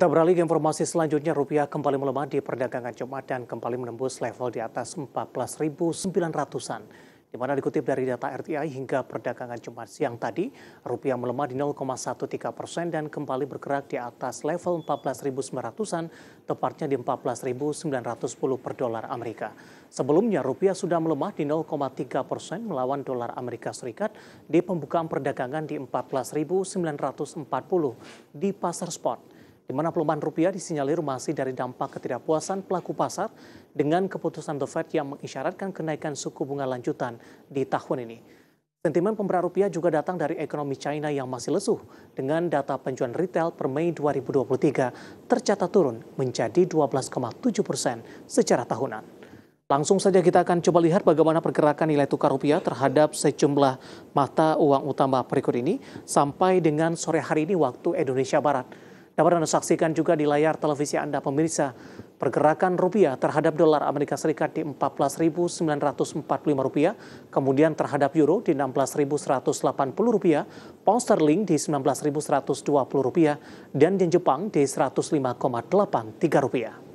Kita beralih ke informasi selanjutnya, rupiah kembali melemah di perdagangan Jumat dan kembali menembus level di atas 14.900-an. Di mana dikutip dari data RTI hingga perdagangan Jumat siang tadi, rupiah melemah di 0,13 persen dan kembali bergerak di atas level 14.900-an, tepatnya di 14.910 per dolar Amerika. Sebelumnya rupiah sudah melemah di 0,3 persen melawan dolar Amerika Serikat di pembukaan perdagangan di 14.940 di pasar spot di mana pelemahan rupiah disinyalir masih dari dampak ketidakpuasan pelaku pasar dengan keputusan The Fed yang mengisyaratkan kenaikan suku bunga lanjutan di tahun ini. Sentimen pemberat rupiah juga datang dari ekonomi China yang masih lesu dengan data penjualan retail per Mei 2023 tercatat turun menjadi 12,7 persen secara tahunan. Langsung saja kita akan coba lihat bagaimana pergerakan nilai tukar rupiah terhadap sejumlah mata uang utama berikut ini sampai dengan sore hari ini waktu Indonesia Barat. Dapat Anda saksikan juga di layar televisi Anda pemirsa pergerakan rupiah terhadap dolar Amerika Serikat di 14.945 rupiah, kemudian terhadap euro di 16.180 rupiah, pound sterling di 19.120 rupiah, dan di Jepang di 105,83 rupiah.